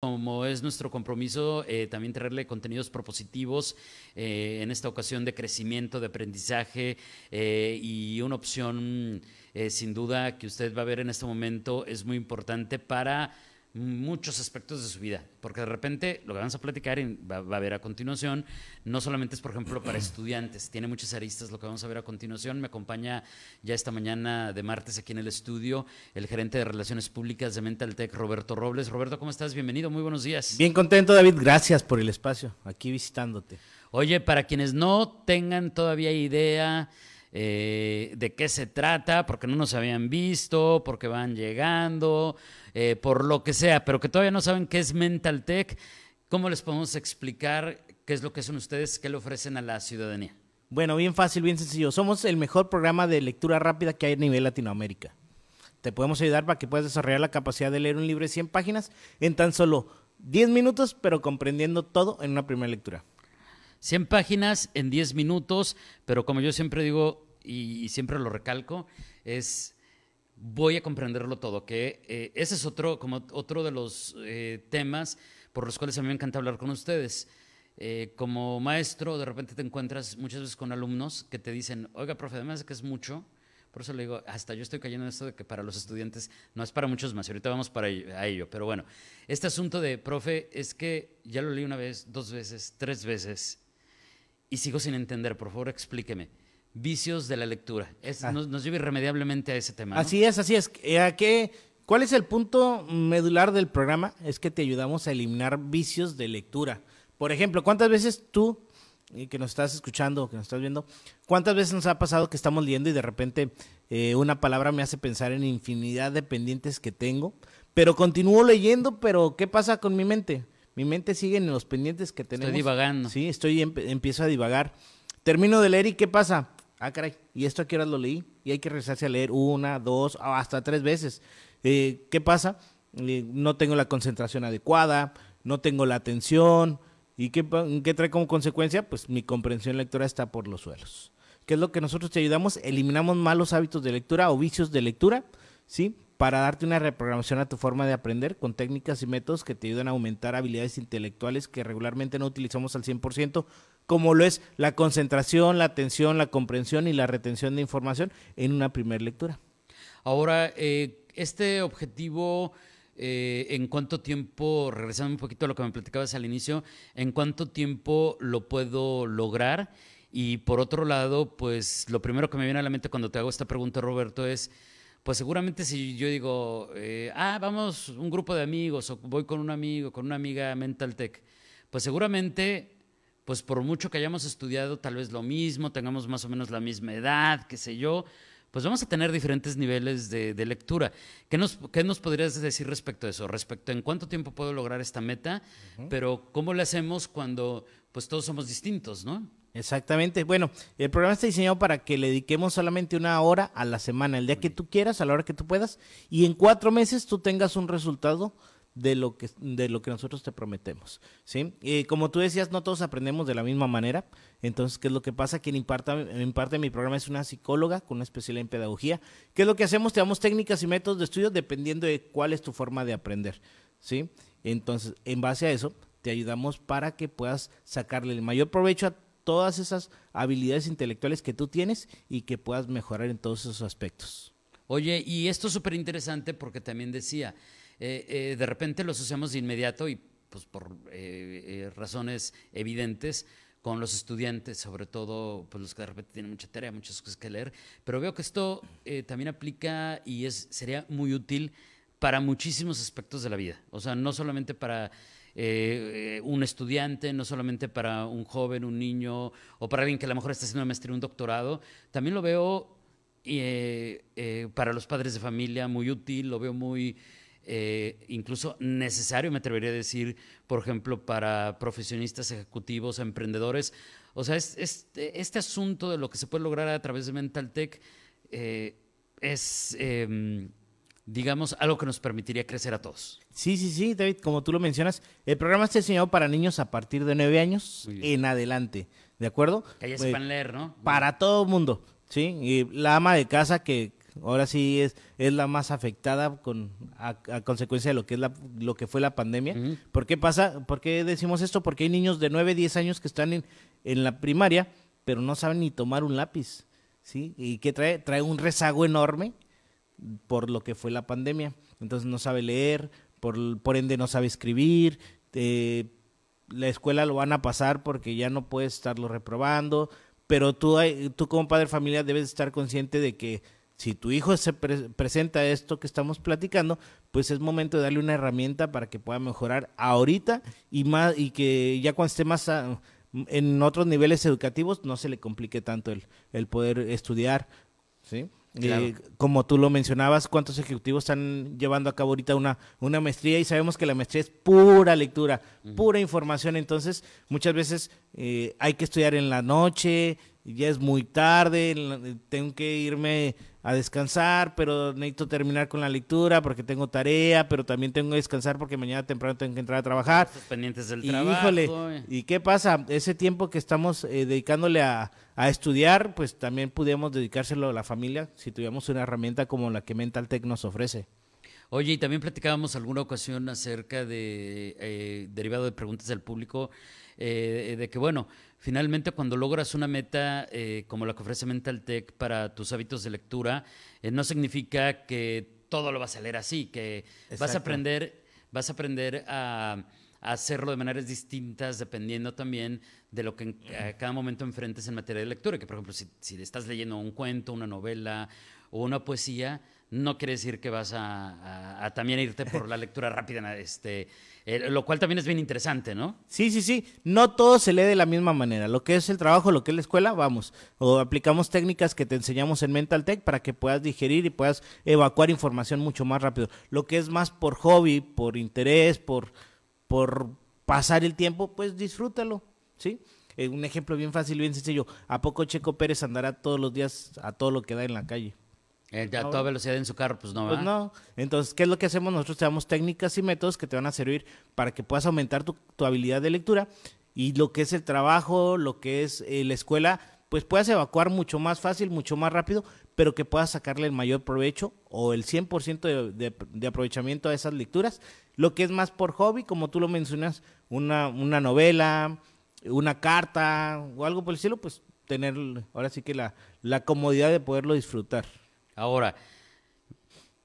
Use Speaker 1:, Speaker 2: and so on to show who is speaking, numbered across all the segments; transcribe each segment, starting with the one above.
Speaker 1: Como es nuestro compromiso, eh, también traerle contenidos propositivos, eh, en esta ocasión de crecimiento, de aprendizaje eh, y una opción sin duda que usted va a ver en este momento es muy importante para muchos aspectos de su vida, porque de repente lo que vamos a platicar y va, a ver a continuación, no solamente es, por ejemplo, para estudiantes, tiene muchas aristas lo que vamos a ver a continuación. Me acompaña ya esta mañana de martes aquí en el estudio el gerente de Relaciones Públicas de Mental Tech, Roberto Robles. Roberto, ¿cómo estás? Bienvenido, muy buenos días.
Speaker 2: Bien contento, David, gracias por el espacio, aquí visitándote.
Speaker 1: Oye, para quienes no tengan todavía idea eh, de qué se trata, porque no nos habían visto, porque van llegando, eh, por lo que sea, pero que todavía no saben qué es Mental Tech, ¿cómo les podemos explicar qué es lo que son ustedes, qué le ofrecen a la
Speaker 2: ciudadanía? Bueno, bien fácil, bien sencillo. Somos el mejor programa de lectura rápida que hay a nivel Latinoamérica. Te podemos ayudar para que puedas desarrollar la capacidad de leer un libro de 100 páginas en tan solo 10 minutos, pero comprendiendo todo en una primera lectura. 100 páginas en
Speaker 1: 10 minutos, pero como yo siempre digo y siempre lo recalco, es voy a comprenderlo todo, que eh, ese es otro, como otro de los eh, temas por los cuales a mí me encanta hablar con ustedes. Eh, como maestro, de repente te encuentras muchas veces con alumnos que te dicen, oiga, profe, además de que es mucho, por eso le digo, hasta yo estoy cayendo en esto de que para los estudiantes no es para muchos más, ahorita vamos para a ello, pero bueno, este asunto de, profe, es que ya lo leí una vez, dos veces, tres veces, y sigo sin entender, por favor explíqueme. Vicios de la lectura. Ah. nos, lleva irremediablemente a ese tema. Así
Speaker 2: es, así es. Eh, qué, ¿Cuál es el punto medular del programa? Es que te ayudamos a eliminar vicios de lectura. Por ejemplo, ¿cuántas veces tú, eh, que nos estás escuchando que nos estás viendo, cuántas veces nos ha pasado que estamos leyendo y de repente eh, una palabra me hace pensar en infinidad de pendientes que tengo, pero continúo leyendo, pero ¿qué pasa con mi mente? Mi mente sigue en los pendientes que tenemos. Estoy divagando. Sí, estoy em, empiezo a divagar. Termino de leer y ¿qué pasa? Ah, caray, ¿y esto a qué lo leí? Y hay que regresarse a leer una, dos, hasta tres veces. Eh, ¿Qué pasa? Eh, no tengo la concentración adecuada, no tengo la atención. ¿Y qué, qué trae como consecuencia? Pues mi comprensión lectora está por los suelos. ¿Qué es lo que nosotros te ayudamos? Eliminamos malos hábitos de lectura o vicios de lectura, ¿sí? para darte una reprogramación a tu forma de aprender con técnicas y métodos que te ayudan a aumentar habilidades intelectuales que regularmente no utilizamos al 100%, como lo es la concentración, la atención, la comprensión y la retención de información en una primera lectura.
Speaker 1: Ahora, eh, este objetivo... Eh, ¿en cuánto tiempo, regresando un poquito a lo que me platicabas al inicio, en cuánto tiempo lo puedo lograr? Y por otro lado, pues lo primero que me viene a la mente cuando te hago esta pregunta, Roberto, es pues seguramente si yo digo, eh, ah, vamos un grupo de amigos, o voy con un amigo, con una amiga Mental Tech, pues seguramente, pues por mucho que hayamos estudiado tal vez lo mismo, tengamos más o menos la misma edad, qué sé yo, pues vamos a tener diferentes niveles de, lectura. ¿Qué nos, ¿Qué nos, podrías decir respecto a eso? Respecto a en cuánto tiempo puedo lograr esta meta, pero cómo le hacemos cuando pues todos somos distintos, ¿no?
Speaker 2: Exactamente. Bueno, el programa está diseñado para que le dediquemos solamente una hora a la semana, el día que tú quieras, a la hora que tú puedas, y en cuatro meses tú tengas un resultado de lo que, de lo que nosotros te prometemos. ¿sí? como tú decías, no todos aprendemos de la misma manera. Entonces, ¿qué es lo que pasa? Quien imparta, imparte mi programa es una psicóloga con una especialidad en pedagogía. ¿Qué es lo que hacemos? Te damos técnicas y métodos de estudio dependiendo de cuál es tu forma de aprender. ¿sí? Entonces, en base a eso, te ayudamos para que puedas sacarle el mayor provecho a todas esas habilidades intelectuales que tú tienes y que puedas mejorar en todos esos aspectos. Oye,
Speaker 1: y esto es súper interesante porque también decía, eh, eh, de repente lo asociamos de inmediato y pues por eh, razones evidentes con los estudiantes, sobre todo pues los que de repente tienen mucha tarea, muchas cosas que leer, pero veo que esto también aplica y es, sería muy útil para muchísimos aspectos de la vida, o sea, no solamente para eh, eh, un estudiante, no solamente para un joven, un niño, o para alguien que a lo mejor está haciendo una maestría, un doctorado. También lo veo eh, para los padres de familia muy útil, lo veo muy incluso necesario, me atrevería a decir, por ejemplo, para profesionistas, ejecutivos, emprendedores. O sea, este asunto de lo que se puede lograr a través de Mental Tech es
Speaker 2: em, digamos, algo que nos permitiría crecer a todos. Sí, sí, sí, David, como tú lo mencionas, el programa está diseñado para niños a partir de nueve años en adelante, ¿de acuerdo? Que pues, leer, ¿no? Para todo el mundo, ¿sí? Y la ama de casa que ahora sí es, es la más afectada con, a, consecuencia de lo que, es lo que fue la pandemia. ¿Por qué pasa? ¿Por qué decimos esto? Porque hay niños de nueve, diez años que están en, la primaria, pero no saben ni tomar un lápiz, ¿sí? Y que trae, trae un rezago enorme por lo que fue la pandemia. Entonces no sabe leer, por, por ende no sabe escribir, eh, la escuela lo van a pasar porque ya no puedes estarlo reprobando, pero tú, tú como padre de familia debes estar consciente de que si tu hijo se presenta presenta esto que estamos platicando, pues es momento de darle una herramienta para que pueda mejorar ahorita y, más, y que ya cuando esté más... en otros niveles educativos no se le complique tanto el, el poder estudiar, ¿sí? Eh, como tú lo mencionabas, ¿cuántos ejecutivos están llevando a cabo ahorita una, una maestría? Y sabemos que la maestría es pura lectura, pura información. Entonces, muchas veces eh, hay que estudiar en la noche, ya es muy tarde, eh, tengo que irme a descansar, pero necesito terminar con la lectura porque tengo tarea, pero también tengo que descansar porque mañana temprano tengo que entrar a trabajar. pendientes del y, trabajo. Híjole, eh. ¿y qué pasa? Ese tiempo que estamos eh, dedicándole a, estudiar, pues también pudimos dedicárselo a la familia si tuviéramos una herramienta como la que Mental Tech nos ofrece.
Speaker 1: Oye, y también platicábamos alguna ocasión acerca de, derivado de preguntas del público, de que, bueno, Finalmente, cuando logras una meta eh, como la que ofrece Mental Tech para tus hábitos de lectura, eh, no significa que todo lo vas a leer así, que vas a aprender, vas a aprender a, hacerlo de maneras distintas dependiendo también de lo que en, a cada momento enfrentes en materia de lectura. Que, por ejemplo, si estás leyendo un cuento, una novela o una poesía, no quiere decir que vas a, también irte por la lectura rápida, este, eh, lo cual también es bien interesante, ¿no?
Speaker 2: Sí, sí, sí. No todo se lee de la misma manera. Lo que es el trabajo, lo que es la escuela, vamos. O aplicamos técnicas que te enseñamos en Mental Tech para que puedas digerir y puedas evacuar información mucho más rápido. Lo que es más por hobby, por interés, por, por pasar el tiempo, pues disfrútalo, ¿sí? Eh, un ejemplo bien fácil, bien sencillo. ¿A poco Checo Pérez andará todos los días a todo lo que da en la calle? Eh, a toda velocidad en su carro, pues no. Pues no. Entonces, ¿qué es lo que hacemos? Nosotros te damos técnicas y métodos que te van a servir para que puedas aumentar tu, habilidad de lectura y lo que es el trabajo, lo que es eh, la escuela, pues puedas evacuar mucho más fácil, mucho más rápido, pero que puedas sacarle el mayor provecho o el 100% de, de, de, aprovechamiento a esas lecturas. Lo que es más por hobby, como tú lo mencionas, una, una novela, una carta o algo por el estilo, pues tener ahora sí que la, la comodidad de poderlo disfrutar. Ahora,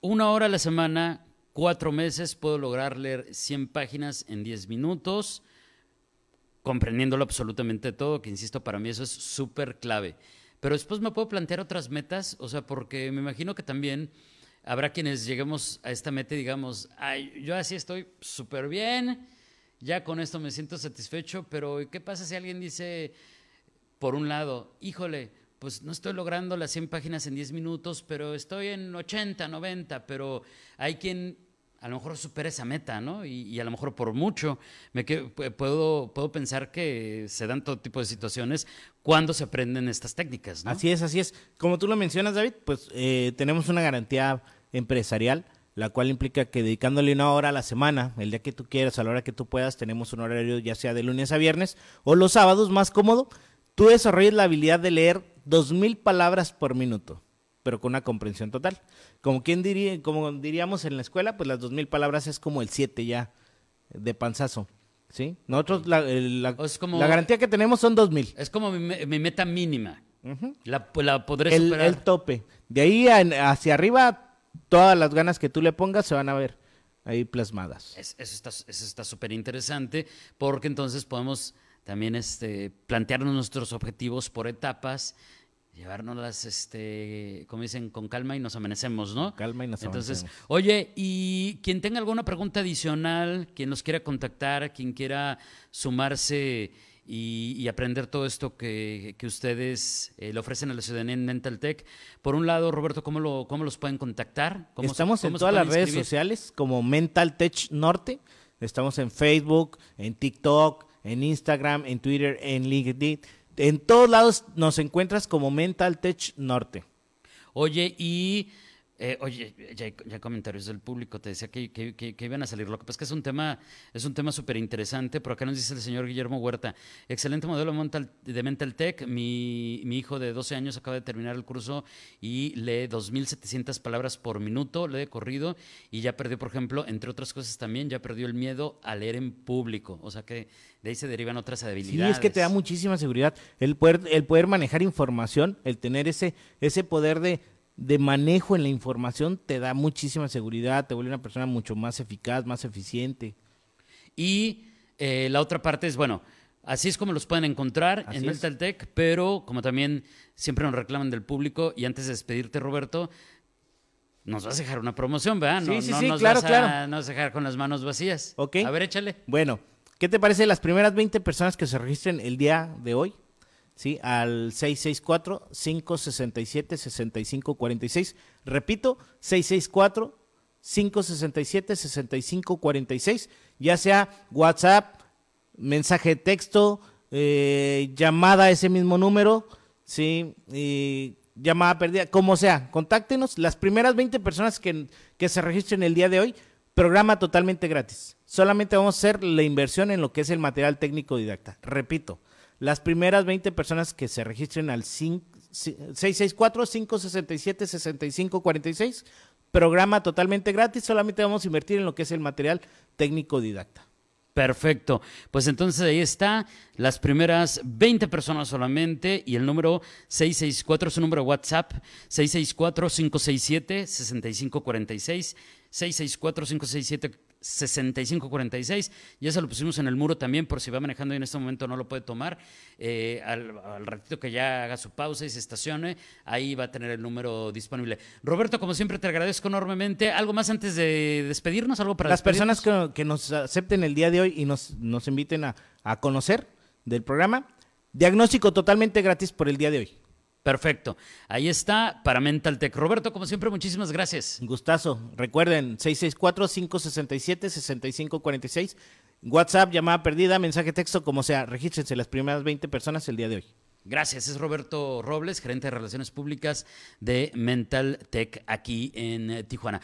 Speaker 1: una hora a la semana, cuatro meses, puedo lograr leer 100 páginas en 10 minutos, comprendiéndolo absolutamente todo, que insisto, para mí eso es súper clave. Pero después me puedo plantear otras metas, o sea, porque me imagino que también habrá quienes lleguemos a esta meta y digamos, Ay, yo así estoy súper bien, ya con esto me siento satisfecho, pero ¿qué pasa si alguien dice, por un lado, híjole, pues no estoy logrando las 100 páginas en 10 minutos, pero estoy en 80, 90, pero hay quien a lo mejor supera esa meta, ¿no? Y, a lo mejor por mucho, me puedo, puedo pensar que se dan todo tipo de situaciones cuando se
Speaker 2: aprenden estas técnicas, ¿no? Así es, así es. Como tú lo mencionas, David, pues eh, tenemos una garantía empresarial, la cual implica que dedicándole una hora a la semana, el día que tú quieras, a la hora que tú puedas, tenemos un horario ya sea de lunes a viernes o los sábados, más cómodo, tú desarrollas la habilidad de leer mil palabras por minuto, pero con una comprensión total. Como, quien diría, como diríamos en la escuela, pues las dos mil palabras es como el 7 ya de panzazo. ¿sí? Nosotros la, la, garantía que tenemos son 2.000. Es como mi, meta mínima.
Speaker 1: la, podré superar. El
Speaker 2: tope. De ahí hacia arriba, todas las ganas que tú le pongas se van a ver ahí plasmadas.
Speaker 1: eso está súper interesante porque entonces podemos también este, plantearnos nuestros objetivos por etapas, llevárnoslas, este, como dicen, con calma y nos amanecemos, ¿no? Calma y nos Entonces, oye, y quien tenga alguna pregunta adicional, quien nos quiera contactar, quien quiera sumarse y, aprender todo esto que, ustedes eh, le ofrecen a la ciudadanía en Mental Tech, por un lado, Roberto, ¿cómo, lo, cómo los pueden contactar? ¿Cómo Estamos en todas las redes sociales
Speaker 2: como Mental Tech Norte. Estamos en Facebook, en TikTok, en Instagram, en Twitter, en LinkedIn. En todos lados nos encuentras como Mental Tech Norte.
Speaker 1: Oye, y eh, oye, ya hay, comentarios del público, te decía que, iban a salir. Lo que pasa es que es un tema, es un tema súper interesante, pero acá nos dice el señor Guillermo Huerta, excelente modelo de Mental Tech, mi, hijo de 12 años acaba de terminar el curso y lee 2.700 palabras por minuto, lee corrido y ya perdió, por ejemplo, entre otras cosas también, ya perdió el miedo a leer en público, o sea que de ahí se derivan otras debilidades. Sí, es que
Speaker 2: te da muchísima seguridad el poder, el poder manejar información, el tener ese, ese poder de de manejo en la información te da muchísima seguridad, te vuelve una persona mucho más eficaz, más eficiente.
Speaker 1: Y eh, la otra parte es, bueno, así es como los pueden encontrar en Mental pero como también siempre nos reclaman del público, y antes de despedirte, Roberto, nos
Speaker 2: vas a dejar una promoción, ¿verdad? sí, sí, no sí, nos vas a,
Speaker 1: dejar con las manos vacías. A ver, échale.
Speaker 2: Bueno, ¿qué te parece las primeras 20 personas que se registren el día de hoy? ¿sí? al 664-567-6546. Repito, 664-567-6546, ya sea WhatsApp, mensaje de texto, eh, llamada a ese mismo número, ¿sí? llamada perdida, como sea, contáctenos. Las primeras 20 personas que, que se registren el día de hoy, programa totalmente gratis. Solamente vamos a hacer la inversión en lo que es el material técnico didacta. Repito, las primeras 20 personas que se registren al 664-567-6546, programa totalmente gratis, solamente vamos a invertir en lo que es el material técnico didacta.
Speaker 1: Perfecto. Pues entonces ahí está, las primeras 20 personas solamente y el número 664 es un número WhatsApp, 664-567-6546, 664-567-6546. 6546. Ya se lo pusimos en el muro también por si va manejando y en este momento no lo puede tomar. Eh, al, ratito que ya haga su pausa y se estacione, ahí va a tener el número disponible. Roberto, como siempre, te agradezco enormemente. ¿Algo más antes de despedirnos? ¿Algo
Speaker 2: para Las personas que, nos acepten el día de hoy y nos, nos inviten a conocer del programa, diagnóstico totalmente gratis por el día de hoy. Perfecto. Ahí está para Mental Tech. Roberto, como siempre, muchísimas gracias. Gustazo. Recuerden, 664-567-6546. WhatsApp, llamada perdida, mensaje texto, como sea. Regístrense las primeras 20 personas el día de hoy.
Speaker 1: Gracias, es Roberto Robles, gerente de Relaciones Públicas de Mental Tech aquí en eh,
Speaker 2: Tijuana.